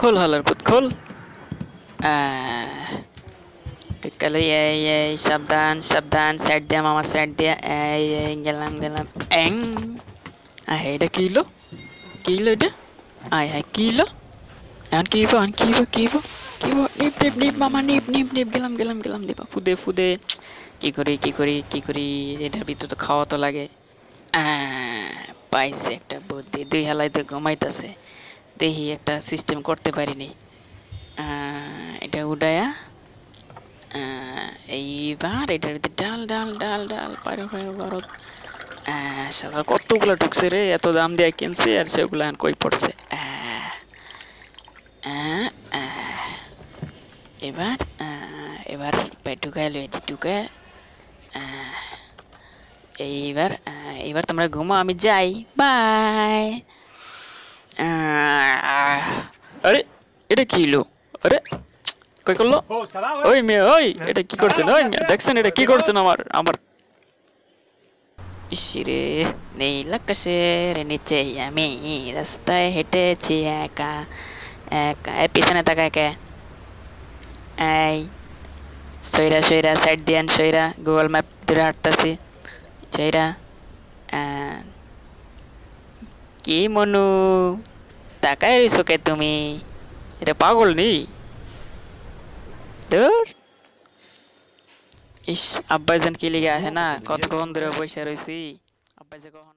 খোল হলার পুত খোল কালো এই এই সাবধান সাবধান সাইড দিয়া মামা সাইড দিয়া এই এই গেলাম গেলাম এং আহ এটা কিলো কিলো এটা আয় হায় কিলো এখন কি এখন কি কি কি নিপ নিপ নিপ মামা নিপ নিপ নিপ গেলাম গেলাম গেলাম দেবা ফুদে ফুদে কি করি কি করি কি করি এটার ভিতরে তো খাওয়া তো লাগে পাইছে একটা বুদ্ধি দুই হেলায় তো ঘুমাইতেছে দেখি একটা সিস্টেম করতে পারিনি এটা উডায়া এইবার এটার ভিতরে ডাল ডাল ডাল ডাল পারো হয় সাদা কতগুলো ঢুকছে রে এত দাম দিয়ে কিনছে আর সেগুলো আন কই পড়ছে এবার এবার ঢুকাই লয়েছি ঢুকে এইবার এইবার তোমরা ঘুমো আমি যাই বাই এটা কি হলো আরে কই করলো ওই মেয়ে ওই এটা কি করছেন ওই মেয়ে দেখছেন এটা কি করছেন আমার আমার ইসিরে নীল আকাশের নিচে আমি রাস্তায় হেঁটেছি একা একা পিছনে তাকায় কে এই সৈরা সৈরা সাইড দিয়ান সৈরা গুগল ম্যাপ ধরে হাঁটতাছি সৈরা কি মনু তাকায় রইছো কে তুমি এটা পাগল নেই ইস আব্বাইজান কে লিগে আসে না কত কতক্ষণ ধরে বসে রয়েছি আব্বাইজা কখন